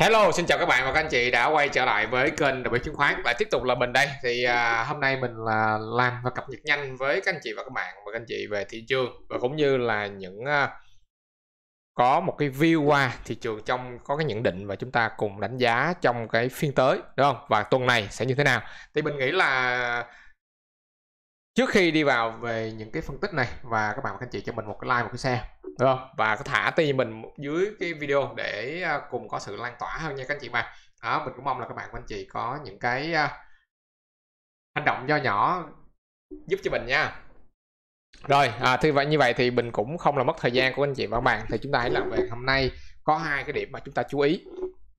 Hello, xin chào các bạn và các anh chị đã quay trở lại với kênh đầu tư chứng khoán Lại tiếp tục là mình đây. Thì à, hôm nay mình là làm và cập nhật nhanh với các anh chị và các bạn và các anh chị về thị trường và cũng như là những à, có một cái view qua thị trường trong có cái nhận định và chúng ta cùng đánh giá trong cái phiên tới đúng không? Và tuần này sẽ như thế nào? Thì mình nghĩ là trước khi đi vào về những cái phân tích này và các bạn và anh chị cho mình một cái like một cái share được không và có thả tim mình dưới cái video để à, cùng có sự lan tỏa hơn nha các anh chị mà đó mình cũng mong là các bạn và anh chị có những cái à, hành động nho nhỏ giúp cho mình nha rồi à, thì vậy như vậy thì mình cũng không là mất thời gian của anh chị và các bạn thì chúng ta hãy làm về hôm nay có hai cái điểm mà chúng ta chú ý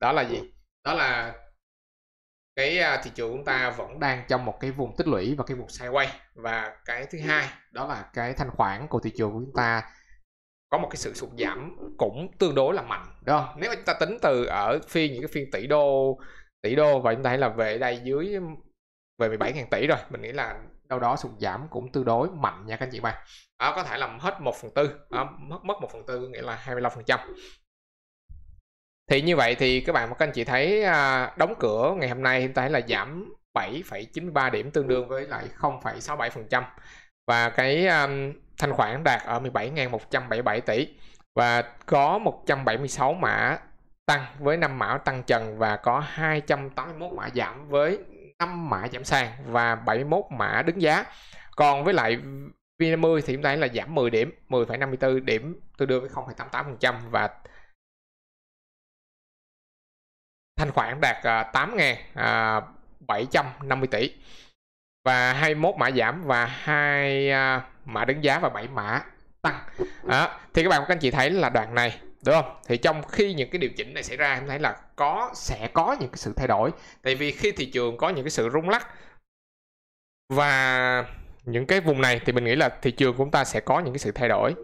đó là gì đó là cái à, thị trường chúng ta vẫn đang trong một cái vùng tích lũy và cái vùng sideways và cái thứ hai đó là cái thanh khoản của thị trường của chúng ta có một cái sự sụt giảm cũng tương đối là mạnh đúng nếu mà chúng ta tính từ ở phiên những cái phiên tỷ đô tỷ đô và chúng ta thấy là về đây dưới về 17.000 tỷ rồi mình nghĩ là đâu đó sụt giảm cũng tương đối mạnh nha các anh chị bạn đó, có thể làm hết một phần tư đó, à, mất mất 1 phần tư nghĩa là 25 phần trăm thì như vậy thì các bạn và các anh chị thấy à, đóng cửa ngày hôm nay hiện tại là giảm 7,93 điểm tương đương với lại 0,67% và cái um, thanh khoản đạt ở 17.177 tỷ và có 176 mã tăng với 5 mã tăng trần và có 281 mã giảm với 5 mã giảm sàn và 71 mã đứng giá. Còn với lại VN50 thì hiện tại là giảm 10 điểm, 10,54 điểm tương đương với 0,88% và thanh khoản đạt 8.750 à, à, tỷ và 21 mã giảm và hai à, mã đứng giá và 7 mã tăng à, thì các bạn các anh chị thấy là đoạn này đúng không thì trong khi những cái điều chỉnh này xảy ra em thấy là có sẽ có những cái sự thay đổi tại vì khi thị trường có những cái sự rung lắc và những cái vùng này thì mình nghĩ là thị trường của chúng ta sẽ có những cái sự thay đổi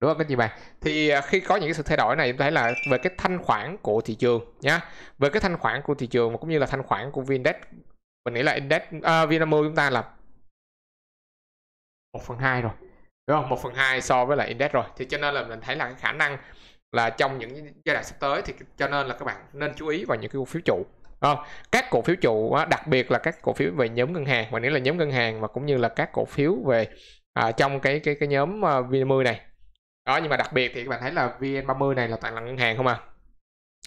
đúng không các chị bạn thì à, khi có những sự thay đổi này em thấy là về cái thanh khoản của thị trường nhá về cái thanh khoản của thị trường cũng như là thanh khoản của vindex mình nghĩ là index uh, vinamilk chúng ta là một phần hai rồi đúng không một phần hai so với lại index rồi thì cho nên là mình thấy là cái khả năng là trong những giai đoạn sắp tới thì cho nên là các bạn nên chú ý vào những cái cổ phiếu trụ không? các cổ phiếu trụ đặc biệt là các cổ phiếu về nhóm ngân hàng và nghĩa là nhóm ngân hàng và cũng như là các cổ phiếu về à, trong cái cái cái nhóm uh, Vinamilk này đó nhưng mà đặc biệt thì các bạn thấy là VN30 này là toàn là ngân hàng không à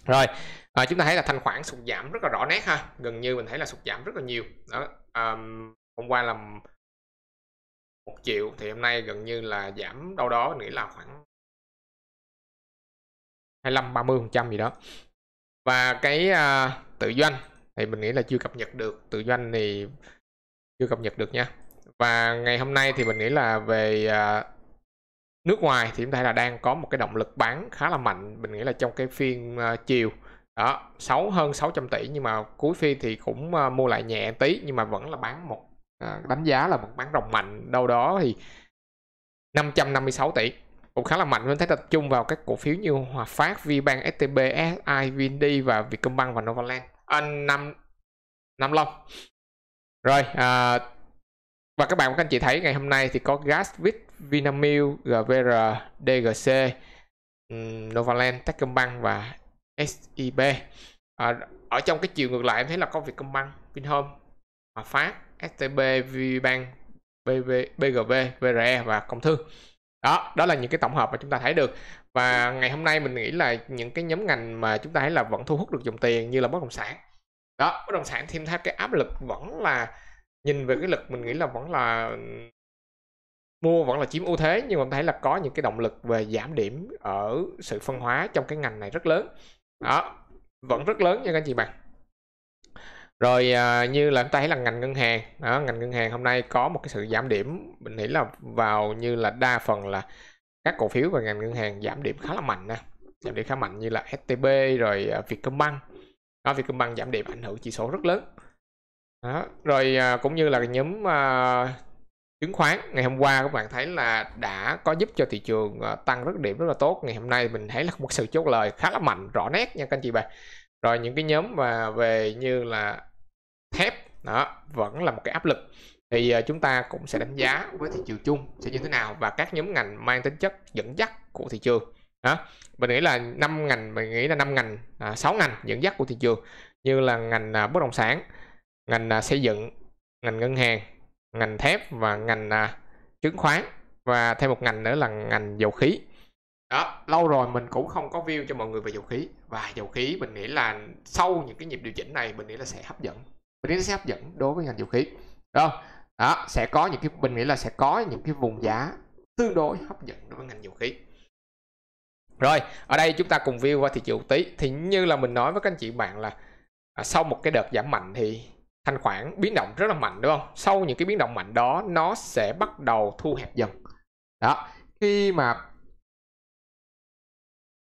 rồi à, chúng ta thấy là thanh khoản sụt giảm rất là rõ nét ha gần như mình thấy là sụt giảm rất là nhiều đó um, hôm qua là một triệu thì hôm nay gần như là giảm đâu đó nghĩ là khoảng 25 30 phần trăm gì đó và cái uh, tự doanh thì mình nghĩ là chưa cập nhật được tự doanh thì chưa cập nhật được nha và ngày hôm nay thì mình nghĩ là về uh, nước ngoài thì chúng ta là đang có một cái động lực bán khá là mạnh mình nghĩ là trong cái phiên ờ, chiều đó 6 hơn 600 tỷ nhưng mà cuối phiên thì cũng ờ, mua lại nhẹ tí nhưng mà vẫn là bán một ờ, đánh giá là một bán rồng mạnh đâu đó thì 556 tỷ cũng khá là mạnh nên thấy tập trung vào các cổ phiếu như Hòa Phát, Vbank, STB, SI, VND và Vietcombank và Novaland anh à, năm năm long rồi à, và các bạn các anh chị thấy ngày hôm nay thì có Gasvit Vinamilk, GVR, DGC, Novaland, Techcombank và SIB. À, ở trong cái chiều ngược lại em thấy là có Vietcombank, Vinhome, Hòa Phát, STB, VBank, BV, BGV, VRE và Công Thương. Đó, đó là những cái tổng hợp mà chúng ta thấy được. Và ngày hôm nay mình nghĩ là những cái nhóm ngành mà chúng ta thấy là vẫn thu hút được dòng tiền như là bất động sản. Đó, bất động sản thêm theo cái áp lực vẫn là nhìn về cái lực mình nghĩ là vẫn là mua vẫn là chiếm ưu thế nhưng mà thấy là có những cái động lực về giảm điểm ở sự phân hóa trong cái ngành này rất lớn đó vẫn rất lớn nha các anh chị bạn rồi à, như là chúng ta thấy là ngành ngân hàng đó, ngành ngân hàng hôm nay có một cái sự giảm điểm mình nghĩ là vào như là đa phần là các cổ phiếu về ngành ngân hàng giảm điểm khá là mạnh nè giảm điểm khá mạnh như là STB rồi à, Vietcombank đó Vietcombank giảm điểm ảnh hưởng chỉ số rất lớn đó. rồi à, cũng như là nhóm à, chứng khoán ngày hôm qua các bạn thấy là đã có giúp cho thị trường ờ, tăng rất điểm rất là tốt ngày hôm nay mình thấy là một sự chốt lời khá là mạnh rõ nét nha các anh chị bạn rồi những cái nhóm mà về như là thép đó vẫn là một cái áp lực thì ờ, chúng ta cũng sẽ đánh giá với thị trường chung sẽ như thế nào và các nhóm ngành mang tính chất dẫn dắt của thị trường đó mình nghĩ là năm ngành mình nghĩ là năm ngành à, sáu ngành dẫn dắt của thị trường như là ngành à, bất động sản ngành à, xây dựng ngành ngân hàng ngành thép và ngành à, chứng khoán và thêm một ngành nữa là ngành dầu khí đó lâu rồi mình cũng không có view cho mọi người về dầu khí và dầu khí mình nghĩ là sau những cái nhịp điều chỉnh này mình nghĩ là sẽ hấp dẫn mình nghĩ là sẽ hấp dẫn đối với ngành dầu khí đó đó sẽ có những cái mình nghĩ là sẽ có những cái vùng giá tương đối hấp dẫn đối với ngành dầu khí rồi ở đây chúng ta cùng view qua thị trường tí thì như là mình nói với các anh chị bạn là à, sau một cái đợt giảm mạnh thì thanh khoản biến động rất là mạnh đúng không sau những cái biến động mạnh đó nó sẽ bắt đầu thu hẹp dần đó khi mà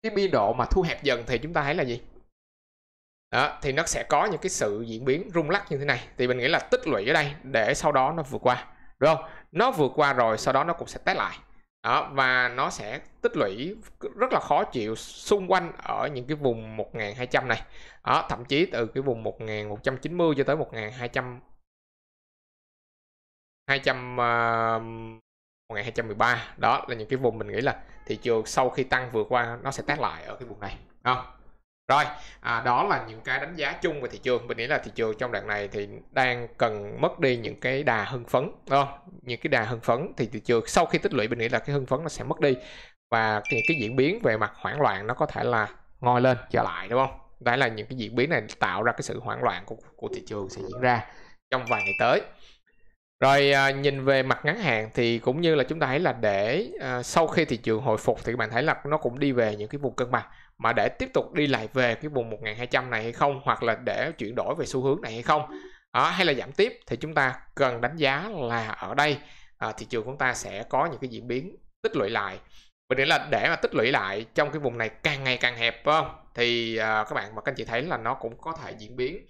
cái biên độ mà thu hẹp dần thì chúng ta thấy là gì đó, thì nó sẽ có những cái sự diễn biến rung lắc như thế này thì mình nghĩ là tích lũy ở đây để sau đó nó vượt qua đúng không nó vượt qua rồi sau đó nó cũng sẽ test lại đó, và nó sẽ tích lũy rất là khó chịu xung quanh ở những cái vùng 1200 này đó, thậm chí từ cái vùng 1190 cho tới 1200 200 uh, 1213 đó là những cái vùng mình nghĩ là thị trường sau khi tăng vượt qua nó sẽ tác lại ở cái vùng này không rồi à, đó là những cái đánh giá chung về thị trường mình nghĩ là thị trường trong đoạn này thì đang cần mất đi những cái đà hưng phấn đúng không? những cái đà hưng phấn thì thị trường sau khi tích lũy mình nghĩ là cái hưng phấn nó sẽ mất đi và những cái diễn biến về mặt hoảng loạn nó có thể là ngoi lên trở lại đúng không đấy là những cái diễn biến này tạo ra cái sự hoảng loạn của, của thị trường sẽ diễn ra trong vài ngày tới rồi à, nhìn về mặt ngắn hạn thì cũng như là chúng ta thấy là để à, sau khi thị trường hồi phục thì các bạn thấy là nó cũng đi về những cái vùng cân bằng mà để tiếp tục đi lại về cái vùng 1200 này hay không hoặc là để chuyển đổi về xu hướng này hay không à, hay là giảm tiếp thì chúng ta cần đánh giá là ở đây à, thị trường chúng ta sẽ có những cái diễn biến tích lũy lại và để là để mà tích lũy lại trong cái vùng này càng ngày càng hẹp không thì à, các bạn và các anh chị thấy là nó cũng có thể diễn biến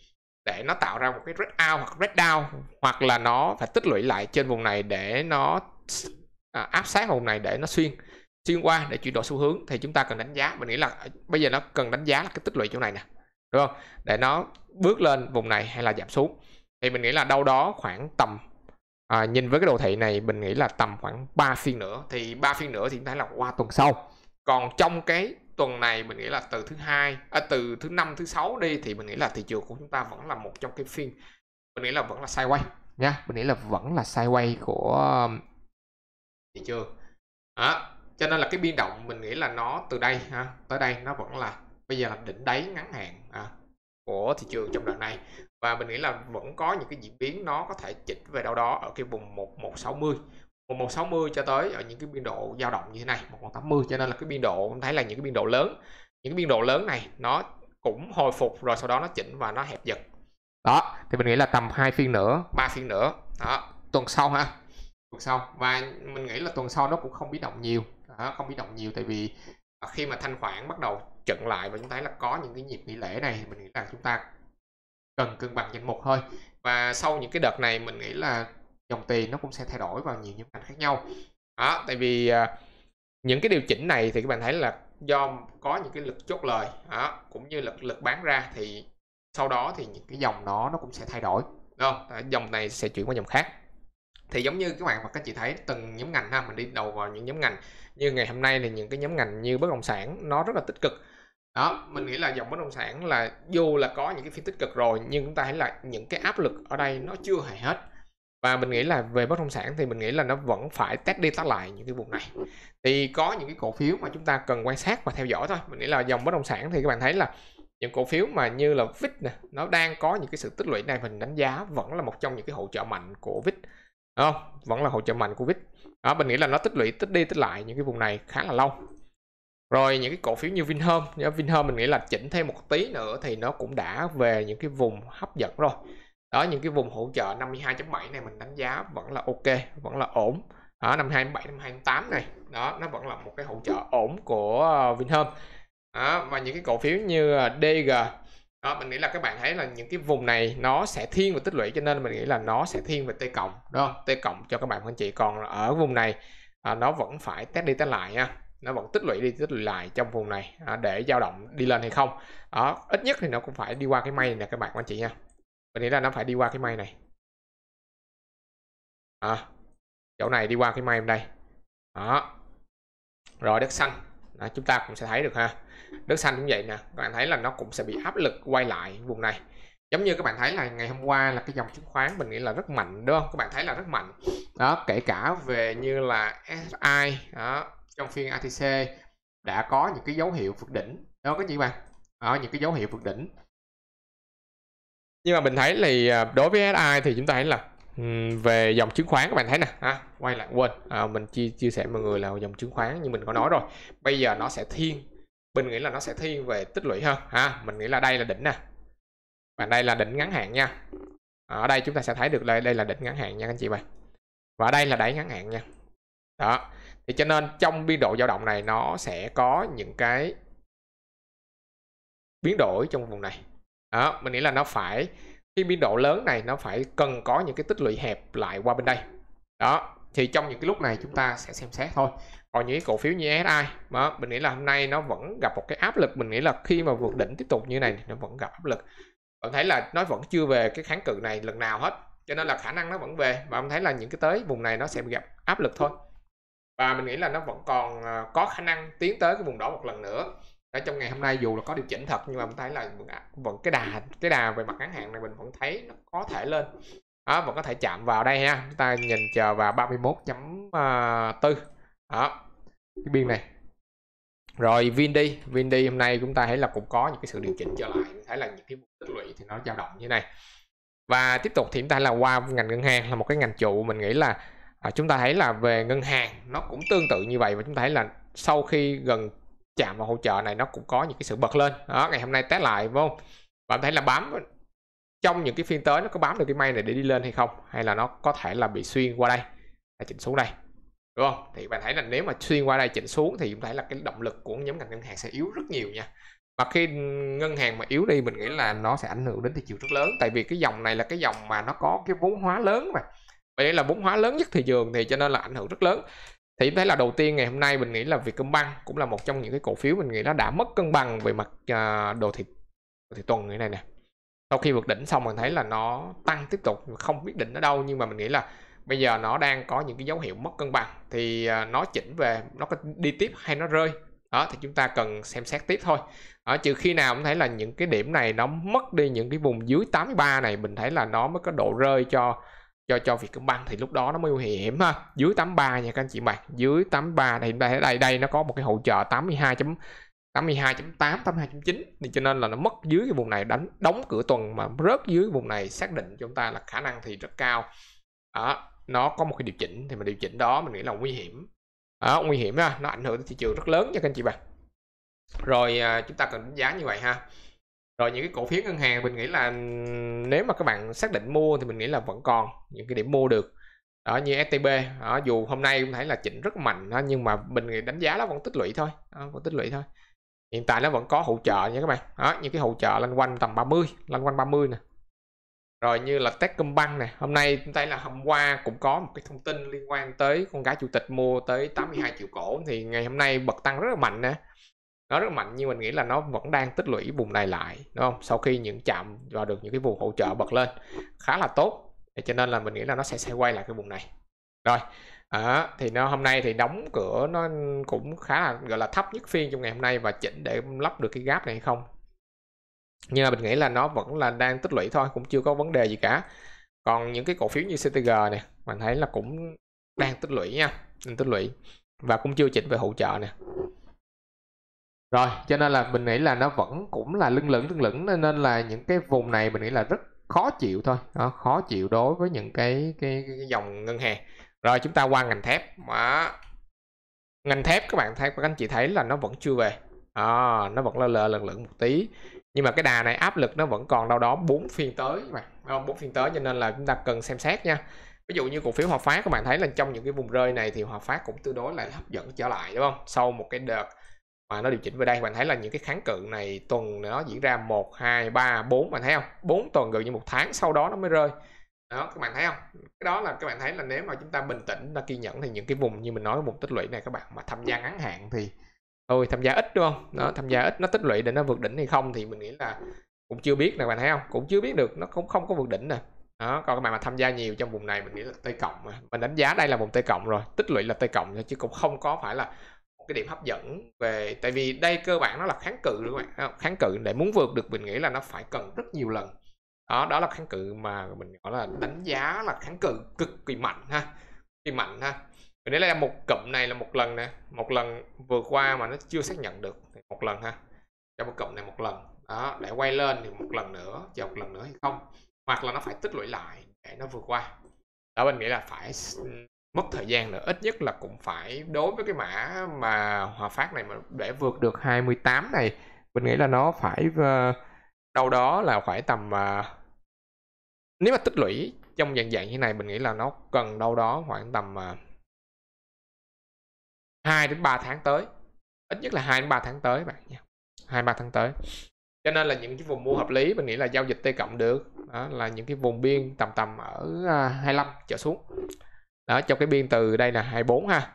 để nó tạo ra một cái red out hoặc red down hoặc là nó phải tích lũy lại trên vùng này để nó à, áp sát vùng này để nó xuyên xuyên qua để chuyển đổi xu hướng thì chúng ta cần đánh giá mình nghĩ là à, bây giờ nó cần đánh giá là cái tích lũy chỗ này nè đúng không để nó bước lên vùng này hay là giảm xuống thì mình nghĩ là đâu đó khoảng tầm à, nhìn với cái đồ thị này mình nghĩ là tầm khoảng 3 phiên nữa thì ba phiên nữa thì chúng ta là qua tuần sau còn trong cái tuần này mình nghĩ là từ thứ hai à, từ thứ năm thứ sáu đi thì mình nghĩ là thị trường của chúng ta vẫn là một trong cái phiên mình nghĩ là vẫn là sideways nha mình nghĩ là vẫn là sideways của thị trường đó cho nên là cái biên động mình nghĩ là nó từ đây ha, tới đây nó vẫn là bây giờ là đỉnh đáy ngắn hạn à, của thị trường trong đợt này và mình nghĩ là vẫn có những cái diễn biến nó có thể chỉnh về đâu đó ở cái vùng 1160 1160 cho tới ở những cái biên độ dao động như thế này 1180 cho nên là cái biên độ mình thấy là những cái biên độ lớn những cái biên độ lớn này nó cũng hồi phục rồi sau đó nó chỉnh và nó hẹp dần đó thì mình nghĩ là tầm hai phiên nữa ba phiên nữa đó tuần sau ha tuần sau và mình nghĩ là tuần sau nó cũng không biến động nhiều không bị động nhiều tại vì à, khi mà thanh khoản bắt đầu chận lại và chúng ta thấy là có những cái nhịp nghỉ lễ này mình nghĩ là chúng ta cần cân bằng danh mục thôi và sau những cái đợt này mình nghĩ là dòng tiền nó cũng sẽ thay đổi vào nhiều những ngành khác nhau đó tại vì à, những cái điều chỉnh này thì các bạn thấy là do có những cái lực chốt lời đó, cũng như lực lực bán ra thì sau đó thì những cái dòng nó nó cũng sẽ thay đổi đúng dòng này sẽ chuyển qua dòng khác thì giống như các bạn mà các chị thấy từng nhóm ngành ha mình đi đầu vào những nhóm ngành như ngày hôm nay thì những cái nhóm ngành như bất động sản nó rất là tích cực đó mình nghĩ là dòng bất động sản là dù là có những cái phiên tích cực rồi nhưng chúng ta thấy là những cái áp lực ở đây nó chưa hề hết và mình nghĩ là về bất động sản thì mình nghĩ là nó vẫn phải test đi test lại những cái vùng này thì có những cái cổ phiếu mà chúng ta cần quan sát và theo dõi thôi mình nghĩ là dòng bất động sản thì các bạn thấy là những cổ phiếu mà như là VIX nè nó đang có những cái sự tích lũy này mình đánh giá vẫn là một trong những cái hỗ trợ mạnh của VIX không vẫn là hỗ trợ mạnh covid đó mình nghĩ là nó tích lũy tích đi tích lại những cái vùng này khá là lâu rồi những cái cổ phiếu như Vinhome nhớ Vinhome mình nghĩ là chỉnh thêm một tí nữa thì nó cũng đã về những cái vùng hấp dẫn rồi đó những cái vùng hỗ trợ 52.7 này mình đánh giá vẫn là ok vẫn là ổn ở năm 27 năm 28 này đó nó vẫn là một cái hỗ trợ ổn của ờ, Vinhome đó, và những cái cổ phiếu như ờ, DG đó mình nghĩ là các bạn thấy là những cái vùng này nó sẽ thiên về tích lũy cho nên mình nghĩ là nó sẽ thiên về t cộng đó t cộng cho các bạn anh chị còn ở vùng này à, nó vẫn phải test đi test lại nha nó vẫn tích lũy đi tích lũy lại trong vùng này à, để dao động đi lên hay không đó ít nhất thì nó cũng phải đi qua cái mây này nè các bạn anh chị nha mình nghĩ là nó phải đi qua cái mây này à, chỗ này đi qua cái mây bên đây đó rồi đất xanh đó, chúng ta cũng sẽ thấy được ha nước xanh cũng vậy nè các bạn thấy là nó cũng sẽ bị áp lực quay lại vùng này giống như các bạn thấy là ngày hôm qua là cái dòng chứng khoán mình nghĩ là rất mạnh đúng không các bạn thấy là rất mạnh đó kể cả về như là SI đó trong phiên ATC đã có những cái dấu hiệu vượt đỉnh đó có gì bạn ở những cái dấu hiệu vượt đỉnh nhưng mà mình thấy là à, đối với SI thì chúng ta thấy là về dòng chứng khoán các bạn thấy nè à, quay lại quên à, mình chia chia sẻ mọi người là dòng chứng khoán như mình có nói rồi bây giờ nó sẽ thiên mình nghĩ là nó sẽ thiên về tích lũy hơn ha mình nghĩ là đây là đỉnh nè và đây là đỉnh ngắn hạn nha ở đây chúng ta sẽ thấy được đây đây là đỉnh ngắn hạn nha các anh chị bạn và đây là đáy ngắn hạn nha đó thì cho nên trong biên độ dao động này nó sẽ có những cái biến đổi trong vùng này đó mình nghĩ là nó phải khi biên độ lớn này nó phải cần có những cái tích lũy hẹp lại qua bên đây đó thì trong những cái lúc này chúng ta sẽ xem xét thôi còn những cái cổ phiếu như SI mà mình nghĩ là hôm nay nó vẫn gặp một cái áp lực mình nghĩ là khi mà vượt đỉnh tiếp tục như này thì nó vẫn gặp áp lực ông thấy là nó vẫn chưa về cái kháng cự này lần nào hết cho nên là khả năng nó vẫn về và ông thấy là những cái tới vùng này nó sẽ gặp áp lực thôi và mình nghĩ là nó vẫn còn à, có khả năng tiến tới cái vùng đó một lần nữa ở trong ngày hôm nay dù là có điều chỉnh thật nhưng mà mình thấy là vẫn cái đà cái đà về mặt ngắn hạn này mình vẫn thấy nó có thể lên đó mình có thể chạm vào đây ha chúng ta nhìn chờ vào 31.4 à, đó cái biên này rồi Vindy Vindy hôm nay chúng ta thấy là cũng có những cái sự điều chỉnh trở lại thấy là những cái tích lũy thì nó dao động như này và tiếp tục thì chúng ta là qua ngành ngân hàng là một cái ngành trụ mình nghĩ là à, chúng ta thấy là về ngân hàng nó cũng tương tự như vậy và chúng ta thấy là sau khi gần chạm vào hỗ trợ này nó cũng có những cái sự bật lên đó ngày hôm nay test lại đúng không bạn thấy là bám trong những cái phiên tới nó có bám được cái may này để đi lên hay không hay là nó có thể là bị xuyên qua đây là chỉnh xuống đây đúng không thì bạn thấy là nếu mà xuyên qua đây chỉnh xuống thì chúng thấy là cái động lực của nhóm ngành ngân hàng sẽ yếu rất nhiều nha và khi ngân hàng mà yếu đi mình nghĩ là nó sẽ ảnh hưởng đến thị trường rất lớn tại vì cái dòng này là cái dòng mà nó có cái vốn hóa lớn mà vậy là vốn hóa lớn nhất thị trường thì cho nên là ảnh hưởng rất lớn thì thấy là đầu tiên ngày hôm nay mình nghĩ là Vietcombank cũng là một trong những cái cổ phiếu mình nghĩ nó đã mất cân bằng về mặt à, đồ thị đồ thị tuần như này nè sau khi vượt đỉnh xong mình thấy là nó tăng tiếp tục không biết đỉnh ở đâu nhưng mà mình nghĩ là bây giờ nó đang có những cái dấu hiệu mất cân bằng thì à, nó chỉnh về nó có đi tiếp hay nó rơi đó thì chúng ta cần xem xét tiếp thôi ở trừ khi nào mình thấy là những cái điểm này nó mất đi những cái vùng dưới 83 này mình thấy là nó mới có độ rơi cho cho cho việc cân bằng thì lúc đó nó mới nguy hiểm ha dưới 83 nha các anh chị bạn dưới 83 thì đây đây đây nó có một cái hỗ trợ 82 82.8 82.9 thì cho nên là nó mất dưới cái vùng này đánh đóng cửa tuần mà rớt dưới vùng này xác định chúng ta là khả năng thì rất cao đó, nó có một cái điều chỉnh thì mà điều chỉnh đó mình nghĩ là nguy hiểm đó, nguy hiểm đó, nó ảnh hưởng tới thị trường rất lớn cho các anh chị bạn rồi à, chúng ta cần đánh giá như vậy ha rồi những cái cổ phiếu ngân hàng mình nghĩ là nếu mà các bạn xác định mua thì mình nghĩ là vẫn còn những cái điểm mua được đó như STB đó, dù hôm nay cũng thấy là chỉnh rất mạnh đó, nhưng mà mình đánh giá nó vẫn tích lũy thôi đó, vẫn tích lũy thôi hiện tại nó vẫn có hỗ trợ nha các bạn đó những cái hỗ trợ loanh quanh tầm 30 loanh quanh 30 nè rồi như là Techcombank này hôm nay chúng ta là hôm qua cũng có một cái thông tin liên quan tới con gái chủ tịch mua tới 82 triệu cổ thì ngày hôm nay bật tăng rất là mạnh nè nó rất mạnh nhưng mình nghĩ là nó vẫn đang tích lũy vùng này lại đúng không sau khi những chạm vào được những cái vùng hỗ trợ bật lên khá là tốt cho nên là mình nghĩ là nó sẽ sẽ quay lại cái vùng này rồi À, thì nó hôm nay thì đóng cửa nó cũng khá là gọi là thấp nhất phiên trong ngày hôm nay và chỉnh để lắp được cái gáp này hay không nhưng mà mình nghĩ là nó vẫn là đang tích lũy thôi cũng chưa có vấn đề gì cả còn những cái cổ phiếu như CTG này mình thấy là cũng đang tích lũy nha đang tích lũy và cũng chưa chỉnh về hỗ trợ nè rồi cho nên là mình nghĩ là nó vẫn cũng là lưng lửng lưng lửng nên là những cái vùng này mình nghĩ là rất khó chịu thôi đó, khó chịu đối với những cái, cái, cái dòng ngân hàng rồi chúng ta qua ngành thép mà ngành thép các bạn thấy các anh chị thấy là nó vẫn chưa về à, nó vẫn lơ lơ lần lửng một tí nhưng mà cái đà này áp lực nó vẫn còn đâu đó 4 phiên tới các bạn bốn phiên tới cho nên là chúng ta cần xem xét nha ví dụ như cổ phiếu Hòa Phát các bạn thấy là trong những cái vùng rơi này thì Hòa Phát cũng tương đối là hấp dẫn trở lại đúng không sau một cái đợt mà nó điều chỉnh về đây bạn thấy là những cái kháng cự này tuần nó diễn ra 1 2 3 4 bạn thấy không 4 tuần gần như một tháng sau đó nó mới rơi đó các bạn thấy không cái đó là các bạn thấy là nếu mà chúng ta bình tĩnh và kiên nhẫn thì những cái vùng như mình nói vùng tích lũy này các bạn mà tham gia ngắn hạn thì thôi tham gia ít đúng không nó tham gia ít nó tích lũy để nó vượt đỉnh hay không thì mình nghĩ là cũng chưa biết nè bạn thấy không cũng chưa biết được nó cũng không có vượt đỉnh nè đó còn các bạn mà tham gia nhiều trong vùng này mình nghĩ là tây cộng mà. mình đánh giá đây là vùng tây cộng rồi tích lũy là tây cộng chứ cũng không có phải là một cái điểm hấp dẫn về tại vì đây cơ bản nó là kháng cự đúng không kháng cự để muốn vượt được mình nghĩ là nó phải cần rất nhiều lần đó đó là kháng cự mà mình gọi là đánh giá là kháng cự cực kỳ mạnh ha kỳ mạnh ha mình đấy là một cụm này là một lần nè một lần vừa qua mà nó chưa xác nhận được một lần ha cho một cụm này một lần đó để quay lên thì một lần nữa chờ một lần nữa hay không hoặc là nó phải tích lũy lại để nó vượt qua đó mình nghĩ là phải ừ, mất thời gian nữa ít nhất là cũng phải đối với cái mã mà hòa phát này mà để vượt được 28 này mình nghĩ là nó phải uh, đâu đó là khoảng tầm uh, nếu mà tích lũy trong dạng dạng như này mình nghĩ là nó cần đâu đó khoảng tầm uh, à, 2 đến 3 tháng tới ít nhất là 2 đến 3 tháng tới bạn nha 2 3 tháng tới cho nên là những cái vùng mua hợp lý mình nghĩ là giao dịch T cộng được đó là những cái vùng biên tầm tầm ở 25 à, trở xuống đó trong cái biên từ đây là 24 ha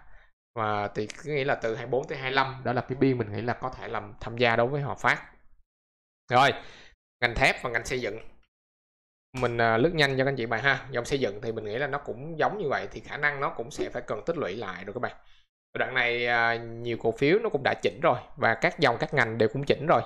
và thì cứ nghĩ là từ 24 tới 25 đó là cái biên mình nghĩ là có thể làm tham gia đối với họ phát rồi ngành thép và ngành xây dựng mình à, lướt nhanh cho các anh chị bài ha dòng xây dựng thì mình nghĩ là nó cũng giống như vậy thì khả năng nó cũng sẽ phải cần tích lũy lại rồi các bạn đoạn này à, nhiều cổ phiếu nó cũng đã chỉnh rồi và các dòng các ngành đều cũng chỉnh rồi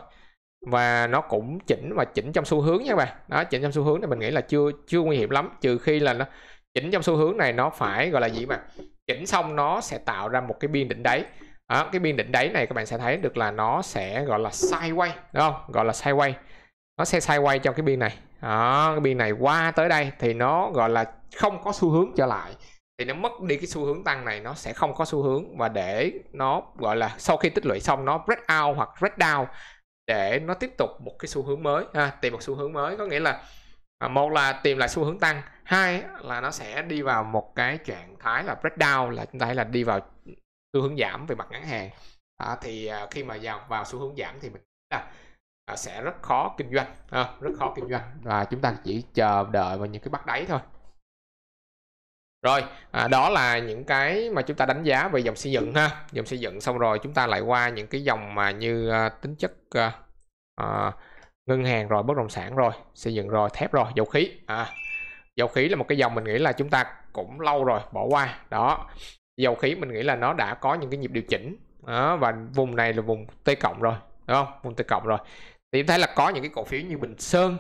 và nó cũng chỉnh và chỉnh trong xu hướng nha các bạn đó chỉnh trong xu hướng này mình nghĩ là chưa chưa nguy hiểm lắm trừ khi là nó chỉnh trong xu hướng này nó phải gọi là gì mà chỉnh xong nó sẽ tạo ra một cái biên đỉnh đáy đó, cái biên đỉnh đáy này các bạn sẽ thấy được là nó sẽ gọi là sideways đúng không gọi là sideways nó sẽ quay trong cái biên này đó, cái biên này qua tới đây thì nó gọi là không có xu hướng trở lại thì nó mất đi cái xu hướng tăng này nó sẽ không có xu hướng và để nó gọi là sau khi tích lũy xong nó break out hoặc break down để nó tiếp tục một cái xu hướng mới ha, à, tìm một xu hướng mới có nghĩa là à, một là tìm lại xu hướng tăng hai là nó sẽ đi vào một cái trạng thái là break down là chúng ta là đi vào xu hướng giảm về mặt ngắn hạn à, thì à, khi mà vào vào xu hướng giảm thì mình là À, sẽ rất khó kinh doanh à, rất khó kinh doanh và chúng ta chỉ chờ đợi vào những cái bắt đáy thôi rồi à, đó là những cái mà chúng ta đánh giá về dòng xây dựng ha dòng xây dựng xong rồi chúng ta lại qua những cái dòng mà như à, tính chất à, à, ngân hàng rồi bất động sản rồi xây dựng rồi thép rồi dầu khí à, dầu khí là một cái dòng mình nghĩ là chúng ta cũng lâu rồi bỏ qua đó dầu khí mình nghĩ là nó đã có những cái nhịp điều chỉnh đó, và vùng này là vùng t cộng rồi đúng không vùng t cộng rồi thì em thấy là có những cái cổ phiếu như bình sơn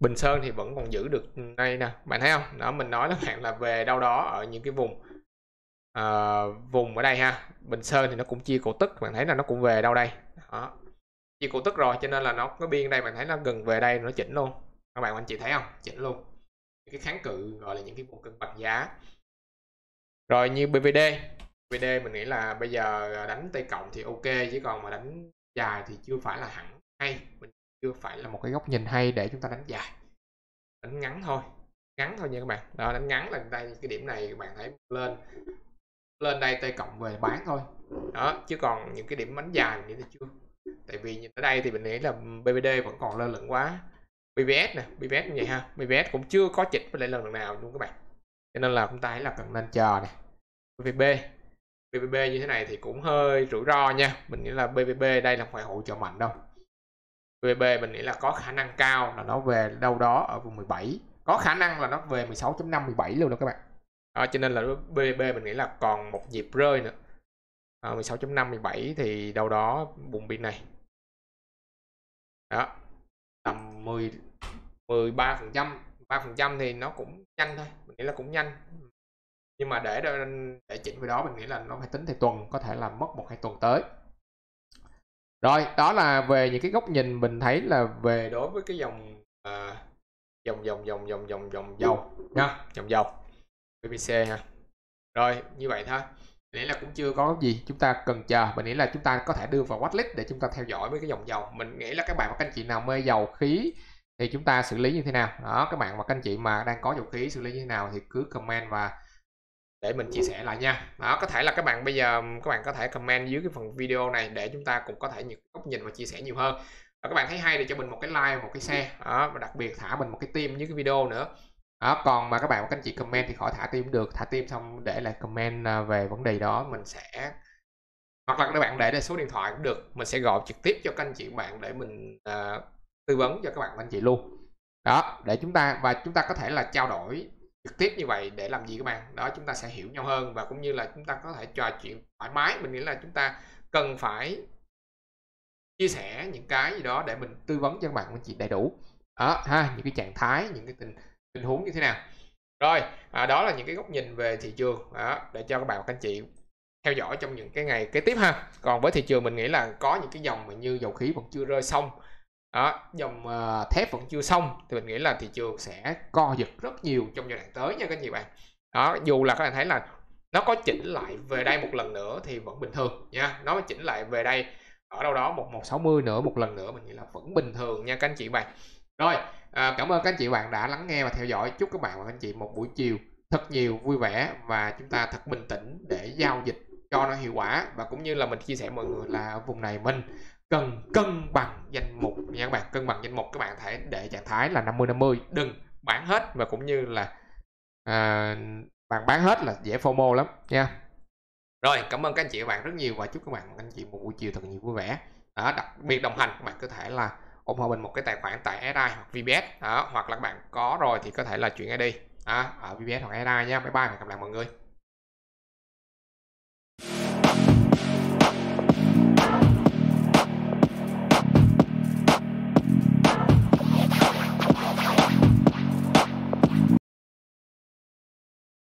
bình sơn thì vẫn còn giữ được đây nè bạn thấy không đó mình nói là bạn là về đâu đó ở những cái vùng uh, vùng ở đây ha bình sơn thì nó cũng chia cổ tức bạn thấy là nó cũng về đâu đây đó. chia cổ tức rồi cho nên là nó có biên đây bạn thấy nó gần về đây nó chỉnh luôn các bạn anh chị thấy không chỉnh luôn cái kháng cự gọi là những cái vùng cân bằng giá rồi như BVD BVD mình nghĩ là bây giờ đánh tây cộng thì ok chứ còn mà đánh dài thì chưa phải là hẳn hay mình chưa phải là một cái góc nhìn hay để chúng ta đánh dài đánh ngắn thôi ngắn thôi nha các bạn đó đánh ngắn là đây cái điểm này các bạn thấy lên lên đây t cộng về bán thôi đó chứ còn những cái điểm bánh dài mình nghĩ chưa tại vì nhìn ở đây thì mình nghĩ là BBD vẫn còn lơ lửng quá BBS nè BBS như vậy ha BBS cũng chưa có chỉnh lại lần nào luôn các bạn cho nên là chúng ta hãy là cần nên chờ này BVB BBB như thế này thì cũng hơi rủi ro nha mình nghĩ là BBB đây là phải hỗ trợ mạnh đâu VB mình nghĩ là có khả năng cao là nó về đâu đó ở vùng 17 có khả năng là nó về 16.5 17 luôn đó các bạn à, cho nên là BB mình nghĩ là còn một nhịp rơi nữa à, 16.5 17 thì đâu đó vùng pin này đó tầm 10 13 phần trăm 3 phần trăm thì nó cũng nhanh thôi mình nghĩ là cũng nhanh nhưng mà để để chỉnh về đó mình nghĩ là nó phải tính theo tuần có thể là mất một hai tuần tới rồi đó là về những cái góc nhìn mình thấy là về đối với cái dòng uh, dòng dòng dòng dòng dòng dòng dầu nha dòng dầu BBC ha rồi như vậy thôi nghĩ là cũng chưa có gì chúng ta cần chờ mình nghĩ là chúng ta có thể đưa vào watchlist để chúng ta theo dõi với cái dòng dầu mình nghĩ là các bạn và các anh chị nào mê dầu khí thì chúng ta xử lý như thế nào đó các bạn và các anh chị mà đang có dầu khí xử lý như thế nào thì cứ comment và để mình chia sẻ lại nha đó có thể là các bạn bây giờ các bạn có thể comment dưới cái phần video này để chúng ta cũng có thể nhận góc nhìn và chia sẻ nhiều hơn và các bạn thấy hay thì cho mình một cái like một cái share đó và đặc biệt thả mình một cái tim dưới cái video nữa đó còn mà các bạn các anh chị comment thì khỏi thả tim cũng được thả tim xong để lại comment à, về vấn đề đó mình sẽ hoặc là các bạn để đây số điện thoại cũng được mình sẽ gọi trực tiếp cho các anh chị bạn để mình uh, tư vấn cho các bạn anh chị luôn đó để chúng ta và chúng ta có thể là trao đổi trực tiếp như vậy để làm gì các bạn đó chúng ta sẽ hiểu nhau hơn và cũng như là chúng ta có thể trò chuyện thoải mái mình nghĩ là chúng ta cần phải chia sẻ những cái gì đó để mình tư vấn cho các bạn anh chị đầy đủ đó ha những cái trạng thái những cái tình tình huống như thế nào rồi à, đó là những cái góc nhìn về thị trường đó, để cho các bạn các anh chị theo dõi trong những cái ngày kế tiếp ha còn với thị trường mình nghĩ là có những cái dòng mà như dầu khí vẫn chưa rơi xong đó, dòng ờ, thép vẫn chưa xong thì mình nghĩ là thị trường sẽ co giật rất nhiều trong giai đoạn tới nha các anh chị bạn đó dù là các bạn thấy là nó có chỉnh lại về đây một lần nữa thì vẫn bình thường nha nó chỉnh lại về đây ở đâu đó một một sáu mươi nữa một lần nữa mình nghĩ là vẫn bình thường nha các anh chị bạn rồi à, cảm ơn các anh chị bạn đã lắng nghe và theo dõi chúc các bạn và các anh chị một buổi chiều thật nhiều vui vẻ và chúng ta thật bình tĩnh để giao dịch cho nó hiệu quả và cũng như là mình chia sẻ mọi người là vùng này mình cần cân bằng danh mục nha các bạn cân bằng danh mục các bạn thể để trạng thái là 50 50 đừng bán hết và cũng như là à, bạn bán hết là dễ FOMO lắm nha rồi cảm ơn các anh chị và bạn rất nhiều và chúc các bạn anh chị một buổi chiều thật nhiều vui vẻ đó, đặc biệt đồng hành các bạn có thể là ủng hộ mình một cái tài khoản tại SI hoặc VBS đó, hoặc là bạn có rồi thì có thể là chuyển ID đó, ở VBS hoặc SI nha bye bye và gặp lại mọi người